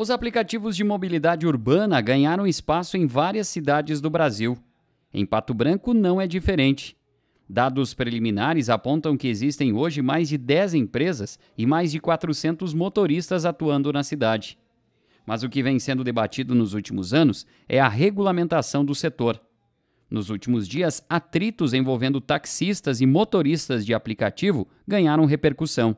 Os aplicativos de mobilidade urbana ganharam espaço em várias cidades do Brasil. Em Pato Branco não é diferente. Dados preliminares apontam que existem hoje mais de 10 empresas e mais de 400 motoristas atuando na cidade. Mas o que vem sendo debatido nos últimos anos é a regulamentação do setor. Nos últimos dias, atritos envolvendo taxistas e motoristas de aplicativo ganharam repercussão.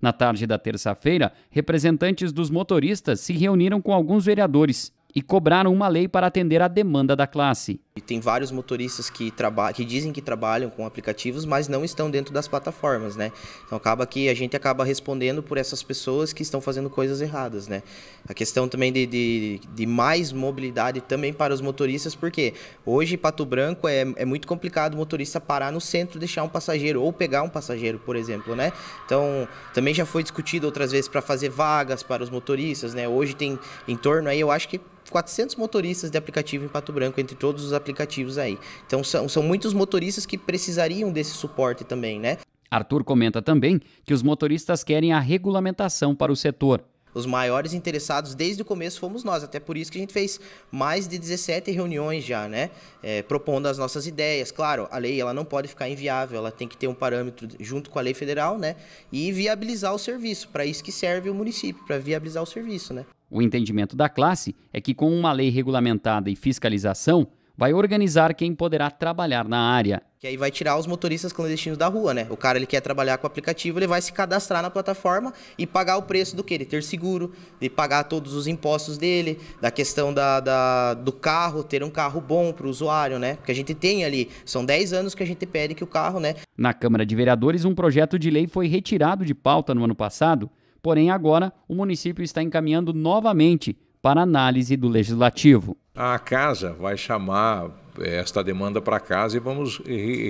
Na tarde da terça-feira, representantes dos motoristas se reuniram com alguns vereadores e cobraram uma lei para atender à demanda da classe. E tem vários motoristas que, que dizem que trabalham com aplicativos, mas não estão dentro das plataformas, né? Então acaba que a gente acaba respondendo por essas pessoas que estão fazendo coisas erradas, né? A questão também de, de, de mais mobilidade também para os motoristas, porque hoje em Pato Branco é, é muito complicado o motorista parar no centro, deixar um passageiro ou pegar um passageiro, por exemplo, né? Então também já foi discutido outras vezes para fazer vagas para os motoristas, né? Hoje tem em torno aí, eu acho que 400 motoristas de aplicativo em Pato Branco, entre todos os aplicativos aí. Então são, são muitos motoristas que precisariam desse suporte também, né? Arthur comenta também que os motoristas querem a regulamentação para o setor. Os maiores interessados desde o começo fomos nós, até por isso que a gente fez mais de 17 reuniões já, né? É, propondo as nossas ideias. Claro, a lei ela não pode ficar inviável, ela tem que ter um parâmetro junto com a lei federal, né? E viabilizar o serviço. Para isso que serve o município, para viabilizar o serviço, né? O entendimento da classe é que, com uma lei regulamentada e fiscalização, vai organizar quem poderá trabalhar na área. Que aí vai tirar os motoristas clandestinos da rua, né? O cara ele quer trabalhar com o aplicativo, ele vai se cadastrar na plataforma e pagar o preço do que? Ele ter seguro, de pagar todos os impostos dele, da questão da, da do carro, ter um carro bom para o usuário, né? Porque a gente tem ali, são 10 anos que a gente pede que o carro, né? Na Câmara de Vereadores, um projeto de lei foi retirado de pauta no ano passado Porém, agora o município está encaminhando novamente para análise do legislativo. A casa vai chamar eh, esta demanda para casa e vamos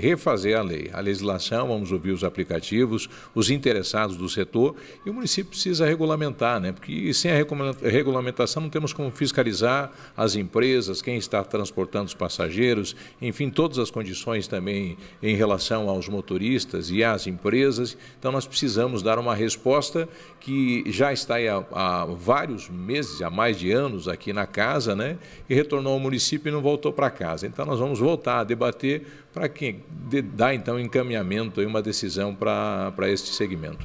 refazer a lei, a legislação, vamos ouvir os aplicativos, os interessados do setor e o município precisa regulamentar, né? porque sem a regulamentação não temos como fiscalizar as empresas, quem está transportando os passageiros, enfim, todas as condições também em relação aos motoristas e às empresas. Então nós precisamos dar uma resposta que já está há, há vários meses, há mais de anos aqui na casa, né? e retornou ao município e não voltou para casa. Então, então, nós vamos voltar a debater para quem dê, dá, então, encaminhamento e uma decisão para, para este segmento.